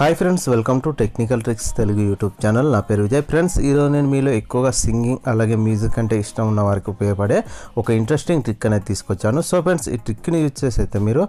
hi friends welcome to technical tricks Telugu YouTube channel నా పేరు Vijay friends ఈరోజు నేను మీలో ఎక్కువగా సింగింగ్ అలాగే మ్యూజిక్ అంటే ఇష్టం ఉన్న వారికి ఉపయోగపడే ఒక ఇంట్రెస్టింగ్ ట్రిక్ అనేది తీసుకొచ్చాను సో ఫ్రెండ్స్ ఈ ట్రిక్ని యూజ్ చేసి అయితే మీరు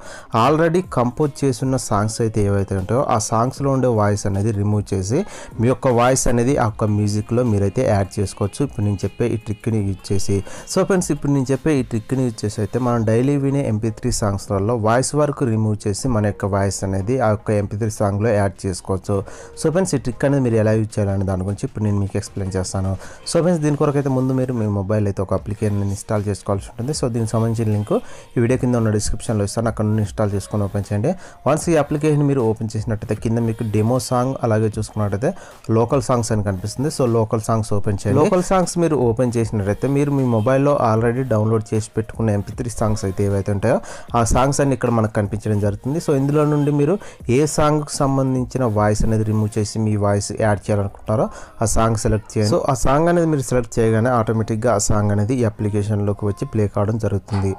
ఆల్రెడీ కంపోజ్ చేసిన సాంగ్స్ అయితే ఏవైతే ఉంటాయో ఆ సాంగ్స్లో ఉండే వాయిస్ అనేది రిమూవ్ చేసి మీ యొక్క వాయిస్ అనేది ఆ యొక్క మ్యూజిక్లో మీరైతే యాడ్ చేసుకోవచ్చు ఇప్పుడు నేను చెప్పే ఈ ట్రిక్ని యూజ్ చేసి సో ఫ్రెండ్స్ ఇప్పుడు నేను చెప్పే ఈ ట్రిక్ని యూజ్ చేసి అయితే మనం డైలీ వినే ఎంపీ త్రీ సాంగ్స్లలో వాయిస్ వరకు రిమూవ్ చేసి మన యొక్క వాయిస్ అనేది ఆ యొక్క ఎంపీ త్రీ సాంగ్లో యాడ్ సెలెక్ట్ చేసుకోవచ్చు సో ఫ్రెండ్స్ ఈ ట్రిక్ అనేది మీరు ఎలా యూజ్ చేయాలని దాని గురించి ఇప్పుడు నేను మీకు ఎక్స్ప్లెయిన్ చేస్తాను సో ఫ్రెండ్స్ దీని కొరకు అయితే ముందు మీరు మీ మొబైల్ అయితే ఒక అప్లికేషన్ ఇన్స్టాల్ చేసుకోవాల్సి ఉంటుంది సో దీనికి సంబంధించిన లింక్ ఈ వీడియో కింద ఉన్న డిస్క్రిప్షన్లో ఇస్తాను అక్కడ నుండి ఇన్స్టాల్ చేసుకొని ఓపెన్ చేయండి వన్స్ ఈ అప్లికేషన్ మీరు ఓపెన్ చేసినట్టయితే కింద మీకు డెమో సాంగ్ అలాగే చూసుకున్నట్టయితే లోకల్ సాంగ్స్ అని కనిపిస్తుంది సో లోకల్ సాంగ్స్ ఓపెన్ చేయండి లోకల్ సాంగ్స్ మీరు ఓపెన్ చేసినట్టయితే మీరు మీ మొబైల్లో ఆల్రెడీ డౌన్లోడ్ చేసి పెట్టుకున్న ఎంపీ త్రీ సాంగ్స్ అయితే ఏవైతే ఉంటాయో ఆ సాంగ్స్ అన్ని ఇక్కడ మనకు కనిపించడం జరుగుతుంది సో ఇందులో నుండి మీరు ఏ సాంగ్కి సంబంధించి సంబంధించిన వాయిస్ అనేది రిమూవ్ చేసి మీ వాయిస్ యాడ్ చేయాలనుకుంటున్నారో ఆ సాంగ్ సెలెక్ట్ చేయండి సో ఆ సాంగ్ అనేది మీరు సెలెక్ట్ చేయగానే ఆటోమేటిక్గా ఆ సాంగ్ అనేది ఈ అప్లికేషన్లోకి వచ్చి ప్లే కావడం జరుగుతుంది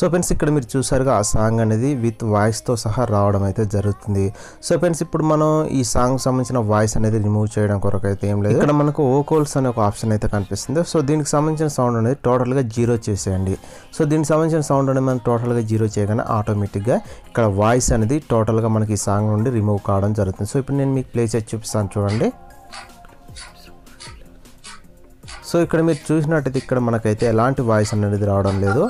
సో ఫ్రెండ్స్ ఇక్కడ మీరు చూసారుగా ఆ సాంగ్ అనేది విత్ వాయిస్తో సహా రావడం అయితే జరుగుతుంది సో ఫ్రెండ్స్ ఇప్పుడు మనం ఈ సాంగ్ సంబంధించిన వాయిస్ అనేది రిమూవ్ చేయడం కొరకు అయితే ఏం లేదు ఇక్కడ మనకు ఓకోల్స్ అనే ఒక ఆప్షన్ అయితే కనిపిస్తుంది సో దీనికి సంబంధించిన సౌండ్ అనేది టోటల్గా జీరో చేసేయండి సో దీనికి సంబంధించిన సౌండ్ అనేది మనం టోటల్గా జీరో చేయగానే ఆటోమేటిక్గా ఇక్కడ వాయిస్ అనేది టోటల్గా మనకి ఈ సాంగ్ నుండి రిమూవ్ కావడం జరుగుతుంది సో ఇప్పుడు నేను మీకు ప్లే చేసి చూపిస్తాను చూడండి సో ఇక్కడ మీరు చూసినట్టయితే ఇక్కడ మనకైతే ఎలాంటి వాయిస్ అనేది రావడం లేదు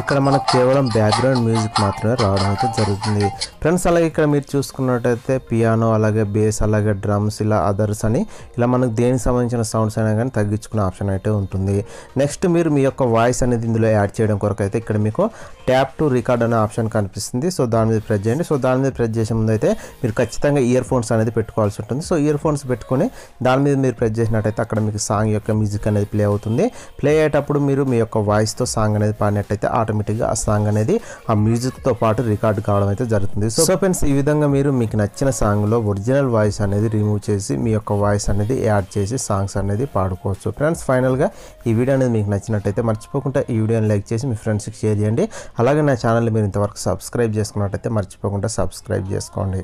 ఇక్కడ మనకు కేవలం బ్యాక్గ్రౌండ్ మ్యూజిక్ మాత్రమే రావడం అయితే జరుగుతుంది ఫ్రెండ్స్ అలాగే ఇక్కడ మీరు చూసుకున్నట్టయితే పియానో అలాగే బేస్ అలాగే డ్రమ్స్ ఇలా అదర్స్ అని ఇలా మనకు దేనికి సంబంధించిన సౌండ్స్ అయినా కానీ తగ్గించుకునే ఆప్షన్ అయితే ఉంటుంది నెక్స్ట్ మీరు మీ యొక్క వాయిస్ అనేది ఇందులో యాడ్ చేయడం కొరకు అయితే ఇక్కడ మీకు ట్యాప్ టు రికార్డ్ అనే ఆప్షన్ కనిపిస్తుంది సో దాని మీద ప్రెస్ చేయండి సో దాని మీద ప్రెస్ చేసే ముందు అయితే మీరు ఖచ్చితంగా ఇయర్ ఫోన్స్ అనేది పెట్టుకోవాల్సి ఉంటుంది సో ఇయర్ ఫోన్స్ పెట్టుకొని దాని మీద మీరు ప్రెస్ చేసినట్టయితే అక్కడ మీకు సాంగ్ యొక్క మ్యూజిక్ అనేది ప్లే అవుతుంది ప్లే అయ్యేటప్పుడు మీరు మీ యొక్క వాయిస్తో సాంగ్ అనేది పాడినట్టయితే ఆటోమేటిక్గా ఆ సాంగ్ అనేది ఆ మ్యూజిక్తో పాటు రికార్డ్ కావడం అయితే జరుగుతుంది సో ఫ్రెండ్స్ ఈ విధంగా మీరు మీకు నచ్చిన సాంగ్లో ఒరిజినల్ వాయిస్ అనేది రిమూవ్ చేసి మీ యొక్క వాయిస్ అనేది యాడ్ చేసి సాంగ్స్ అనేది పాడుకోవచ్చు ఫ్రెండ్స్ ఫైనల్గా ఈ వీడియో అనేది మీకు నచ్చినట్టయితే మర్చిపోకుండా ఈ వీడియోని లైక్ చేసి మీ ఫ్రెండ్స్కి షేర్ చేయండి అలాగే నా ఛానల్ మీరు ఇంతవరకు సబ్స్క్రైబ్ చేసుకున్నట్టయితే మర్చిపోకుండా సబ్స్క్రైబ్ చేసుకోండి